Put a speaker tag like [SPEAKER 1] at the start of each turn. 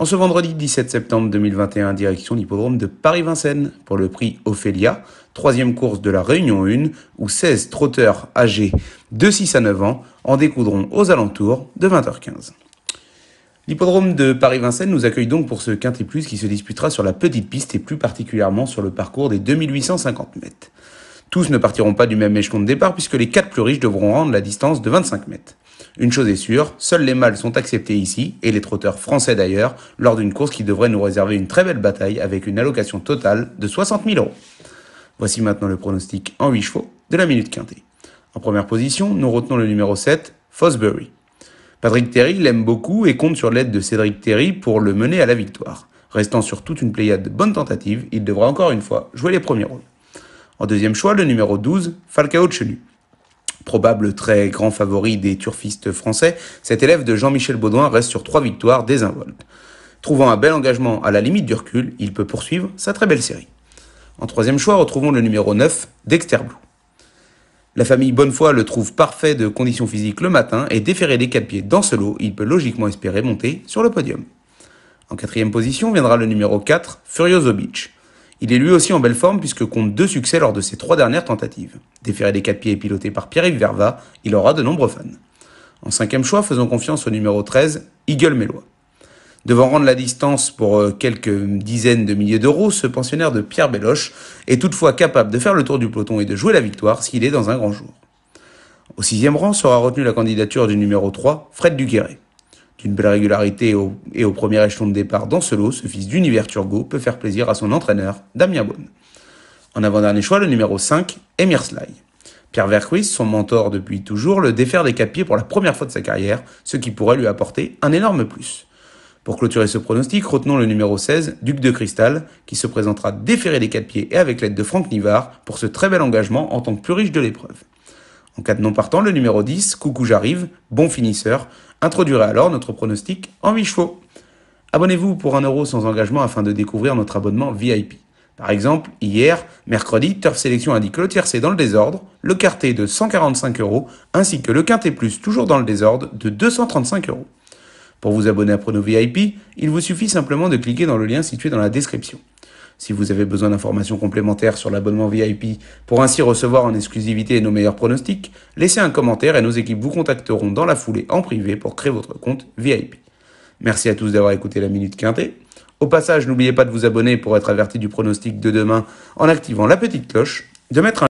[SPEAKER 1] En ce vendredi 17 septembre 2021, direction l'hippodrome de Paris-Vincennes pour le prix Ophélia, troisième course de la Réunion 1, où 16 trotteurs âgés de 6 à 9 ans en découdront aux alentours de 20h15. L'hippodrome de Paris-Vincennes nous accueille donc pour ce quintet plus qui se disputera sur la petite piste et plus particulièrement sur le parcours des 2850 mètres. Tous ne partiront pas du même échelon de départ puisque les quatre plus riches devront rendre la distance de 25 mètres. Une chose est sûre, seuls les mâles sont acceptés ici, et les trotteurs français d'ailleurs, lors d'une course qui devrait nous réserver une très belle bataille avec une allocation totale de 60 000 euros. Voici maintenant le pronostic en 8 chevaux de la minute quintée. En première position, nous retenons le numéro 7, Fosbury. Patrick Terry l'aime beaucoup et compte sur l'aide de Cédric Terry pour le mener à la victoire. Restant sur toute une pléiade de bonnes tentatives, il devra encore une fois jouer les premiers rôles. En deuxième choix, le numéro 12, Falcao Chenu. Probable très grand favori des turfistes français, cet élève de Jean-Michel Baudouin reste sur trois victoires désinvoltes. Trouvant un bel engagement à la limite du recul, il peut poursuivre sa très belle série. En troisième choix, retrouvons le numéro 9, Dexter Blue. La famille Bonnefoy le trouve parfait de conditions physiques le matin et déféré des quatre pieds dans ce lot, il peut logiquement espérer monter sur le podium. En quatrième position viendra le numéro 4, Furioso Beach. Il est lui aussi en belle forme puisque compte deux succès lors de ses trois dernières tentatives. Déféré des quatre pieds et piloté par Pierre-Yves Verva, il aura de nombreux fans. En cinquième choix, faisons confiance au numéro 13, Eagle Mélois. Devant rendre la distance pour euh, quelques dizaines de milliers d'euros, ce pensionnaire de Pierre Belloche est toutefois capable de faire le tour du peloton et de jouer la victoire s'il est dans un grand jour. Au sixième rang sera retenue la candidature du numéro 3, Fred Duguerret d'une belle régularité et au, premier échelon de départ dans ce lot, ce fils d'univers Turgot peut faire plaisir à son entraîneur, Damien Bonne. En avant-dernier choix, le numéro 5, Emir Sly. Pierre Verquist, son mentor depuis toujours, le défère des 4 pieds pour la première fois de sa carrière, ce qui pourrait lui apporter un énorme plus. Pour clôturer ce pronostic, retenons le numéro 16, Duc de Cristal, qui se présentera déféré des quatre pieds et avec l'aide de Franck Nivard pour ce très bel engagement en tant que plus riche de l'épreuve. En cas de non partant, le numéro 10, Coucou j'arrive, bon finisseur, Introduirez alors notre pronostic en 8 chevaux. Abonnez-vous pour 1€ euro sans engagement afin de découvrir notre abonnement VIP. Par exemple, hier, mercredi, Turf Sélection indique le tiercé dans le désordre, le quartet de 145 euros, ainsi que le quintet plus toujours dans le désordre de 235 euros. Pour vous abonner à Prono VIP, il vous suffit simplement de cliquer dans le lien situé dans la description si vous avez besoin d'informations complémentaires sur l'abonnement VIP pour ainsi recevoir en exclusivité nos meilleurs pronostics, laissez un commentaire et nos équipes vous contacteront dans la foulée en privé pour créer votre compte VIP. Merci à tous d'avoir écouté la Minute Quintée. Au passage, n'oubliez pas de vous abonner pour être averti du pronostic de demain en activant la petite cloche, de mettre un